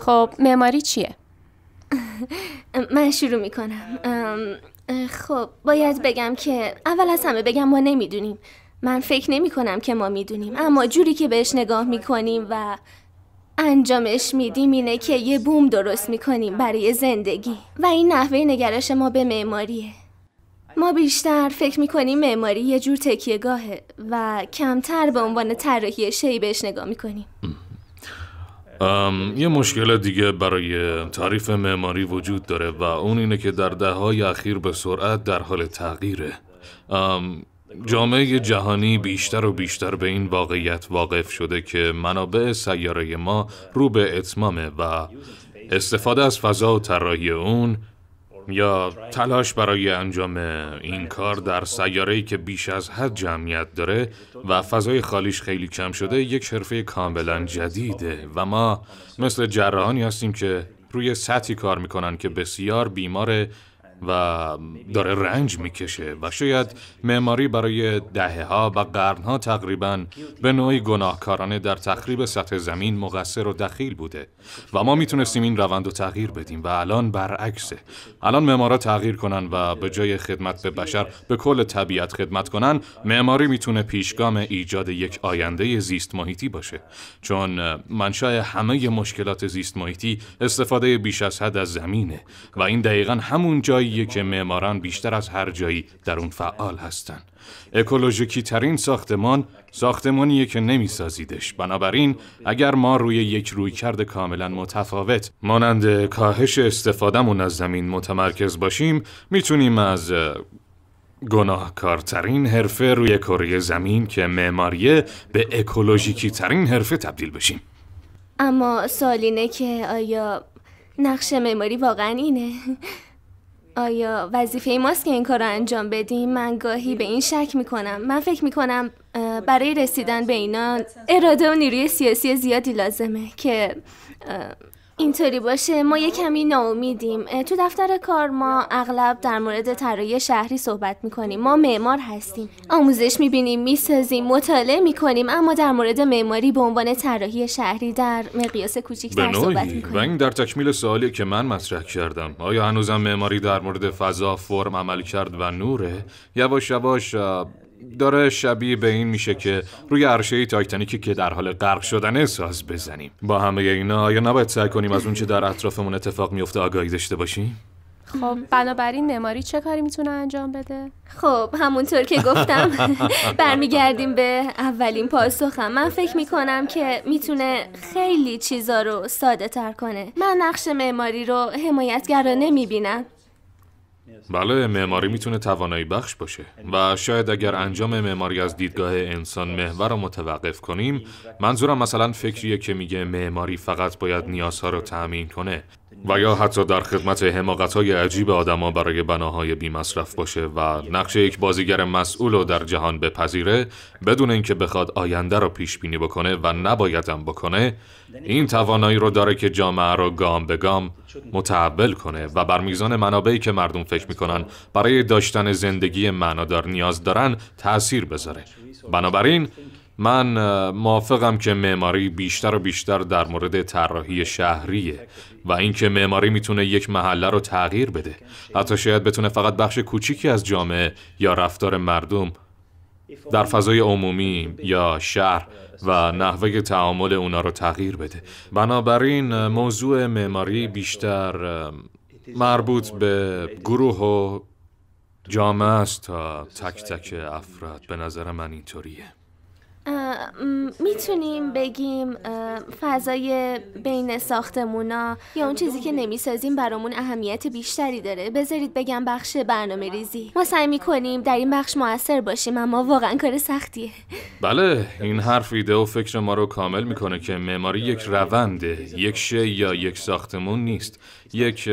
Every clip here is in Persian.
خب معماری چیه؟ من شروع کنم. خب باید بگم که اول از همه بگم ما نمیدونیم من فکر نمی کنم که ما میدونیم اما جوری که بهش نگاه میکنیم و انجامش میدیم اینه که یه بوم درست کنیم برای زندگی و این نحوه نگرش ما به معماریه ما بیشتر فکر کنیم معماری یه جور تکیهگاهه و کمتر به عنوان طراحی شی بهش نگاه کنیم. یه مشکل دیگه برای تعریف معماری وجود داره و اون اینه که در های اخیر به سرعت در حال تغییره جامعه جهانی بیشتر و بیشتر به این واقعیت واقف شده که منابع سیاره ما رو به اتمامه و استفاده از فضا و طراحی اون یا تلاش برای انجام این کار در ای که بیش از حد جمعیت داره و فضای خالیش خیلی کم شده یک حرفه کاملا جدیده و ما مثل جراحانی هستیم که روی سطحی کار میکنن که بسیار بیمار و داره رنج میکشه و شاید معماری برای دهه ها و ها تقریبا به نوعی گناهکارانه در تخریب سطح زمین مقصر و دخیل بوده و ما میتونستیم این روند رو تغییر بدیم و الان برعکسه الان معمارا تغییر کنن و به جای خدمت به بشر به کل طبیعت خدمت کنن معماری میتونه پیشگام ایجاد یک آینده زیست محیطی باشه چون منشأ همه مشکلات زیست محیطی استفاده بیش از حد از زمینه و این دقیقا همون جایی جاییه که معماران بیشتر از هر جایی در اون فعال هستن اکولوژیکی ترین ساختمان ساختمانیه که نمیسازیدش بنابراین اگر ما روی یک رویکرد کاملا متفاوت مانند کاهش استفادهمون از زمین متمرکز باشیم میتونیم از گناهکارترین حرفه روی کره زمین که معماریه به اکولوژیکی ترین حرفه تبدیل بشیم اما سالینه که آیا نقش معماری واقعا اینه آیا وظیفه ماست که این کار رو انجام بدیم من گاهی به این شک کنم. من فکر کنم برای رسیدن به اینا اراده و نیروی سیاسی زیادی لازمه که اینطوری باشه ما یه کمی ناامیدیم تو دفتر کار ما اغلب در مورد طراحی شهری صحبت میکنیم ما معمار هستیم آموزش میبینیم میسازیم مطالعه میکنیم اما در مورد معماری به عنوان طراحی شهری در مقیاس کوچیک صحبت میکنیم و این در تکمیل سوالی که من مطرح کردم آیا هنوزم معماری در مورد فضا فرم عمل کرد و نوره یواش یواش داره شبیه به این میشه که روی عرشه تایتانیکی که در حال غرق شدن ساز بزنیم با همه اینا آیا نباید سعی کنیم از اونچه در اطرافمون اتفاق میفته آگاهی داشته باشیم خب بنابراین معماری چه کاری میتونه انجام بده؟ خب همونطور که گفتم برمیگردیم به اولین پاسخم من فکر میکنم که میتونه خیلی چیزا رو ساده تر کنه من نقش معماری رو حمایتگرانه میبینم بله معماری میتونه توانایی بخش باشه و شاید اگر انجام معماری از دیدگاه انسان محور رو متوقف کنیم منظورم مثلا فکریه که میگه معماری فقط باید نیازها رو تامین کنه و یا حتی در خدمت حماقت های عجیب آدما برای بناهای مصرف باشه و نقش یک بازیگر مسئول رو در جهان بپذیره بدون اینکه بخواد آینده رو پیش بکنه و نبایدم بکنه این توانایی رو داره که جامعه رو گام به گام متحول کنه و بر میزان منابعی که مردم فکر میکنن برای داشتن زندگی معنادار نیاز دارن تاثیر بذاره بنابراین من موافقم که معماری بیشتر و بیشتر در مورد طراحی شهریه و اینکه معماری میتونه یک محله رو تغییر بده حتی شاید بتونه فقط بخش کوچیکی از جامعه یا رفتار مردم در فضای عمومی یا شهر و نحوه تعامل اونا رو تغییر بده بنابراین موضوع معماری بیشتر مربوط به گروه و جامعه است تا تک تک افراد به نظر من اینطوریه میتونیم بگیم فضای بین ساختمونا یا اون چیزی که نمیسازیم برامون اهمیت بیشتری داره بذارید بگم بخش برنامه ریزی ما سعی میکنیم در این بخش موثر باشیم اما واقعا کار سختیه بله این حرف ایده و فکر ما رو کامل میکنه که معماری یک رونده یک شی یا یک ساختمون نیست یک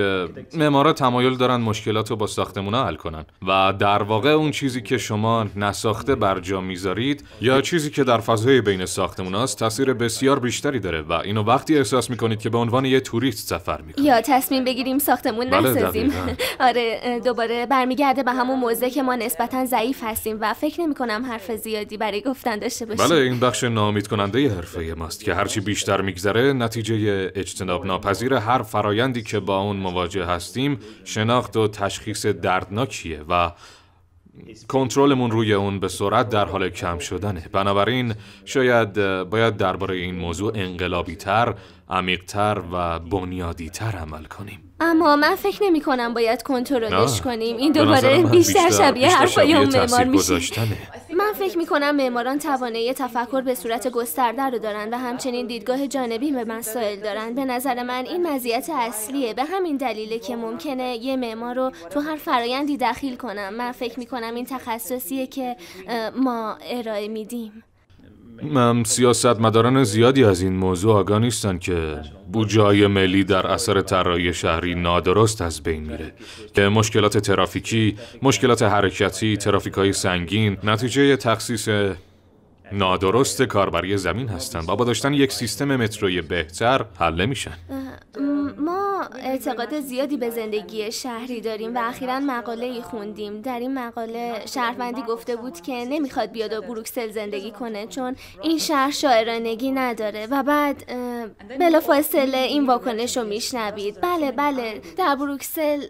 معمارا تمایل دارن مشکلات رو با ساختمون حل کنن و در واقع اون چیزی که شما نساخته بر جا میذارید یا چیزی که در فضای بین ساختمون است تاثیر بسیار بیشتری داره و اینو وقتی احساس میکنید که به عنوان یه توریست سفر میکنید یا تصمیم بگیریم ساختمون بله نسازیم آره دوباره برمیگرده به همون موضع که ما نسبتا ضعیف هستیم و فکر نمی کنم حرف زیادی برای گفتن داشته باشیم بله این بخش نامید کننده حرفه ماست که هرچی بیشتر میگذره نتیجه اجتناب ناپذیر هر فرایندی که با اون مواجه هستیم شناخت و تشخیص دردناکیه و کنترلمون روی اون به سرعت در حال کم شدنه بنابراین شاید باید درباره این موضوع انقلابی تر عمیق تر و بنیادی تر عمل کنیم اما من فکر نمی کنم باید کنترلش کنیم این دوباره بیشتر, بیشتر شبیه حرفای اون معمار میشه فکر می کنم معماران توانایی تفکر به صورت گسترده رو دارن و همچنین دیدگاه جانبی به مسائل دارن به نظر من این مزیت اصلیه به همین دلیله که ممکنه یه معمار رو تو هر فرایندی دخیل کنم من فکر می این تخصصیه که ما ارائه میدیم مداران زیادی از این موضوع آگاه نیستن که جای ملی در اثر طراحی شهری نادرست از بین میره که مشکلات ترافیکی، مشکلات حرکتی، ترافیک های سنگین نتیجه تخصیص نادرست کاربری زمین هستند و با داشتن یک سیستم متروی بهتر حل میشن اعتقاد زیادی به زندگی شهری داریم و اخیرا مقاله ای خوندیم در این مقاله شهروندی گفته بود که نمیخواد بیاد و بروکسل زندگی کنه چون این شهر شاعرانگی نداره و بعد بلافاصله این واکنش رو میشنوید بله بله در بروکسل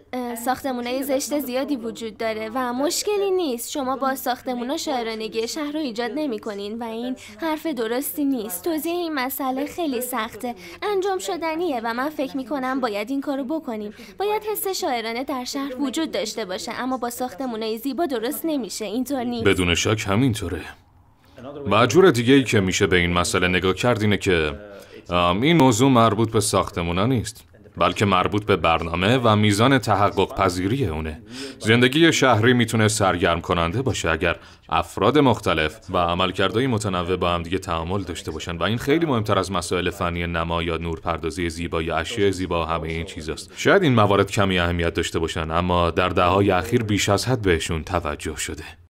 ساختمونه زشت زیادی وجود داره و مشکلی نیست شما با ساختمونا شاعرانگی شهر رو ایجاد نمی و این حرف درستی نیست توضیح این مسئله خیلی سخته انجام شدنیه و من فکر می باید این کارو بکنیم باید حس شاعرانه در شهر وجود داشته باشه اما با ساختمونای زیبا درست نمیشه اینطور نیست بدون شک همینطوره مجور دیگه ای که میشه به این مسئله نگاه کرد اینه که این موضوع مربوط به ساختمونا نیست بلکه مربوط به برنامه و میزان تحقق پذیری اونه. زندگی شهری میتونه سرگرم کننده باشه اگر افراد مختلف و عملکردهای متنوع با همدیگه تعامل داشته باشن و این خیلی مهمتر از مسائل فنی نما یا نورپردازی زیبا یا اشیاء زیبا همه این چیزاست. شاید این موارد کمی اهمیت داشته باشن اما در دههای اخیر بیش از حد بهشون توجه شده.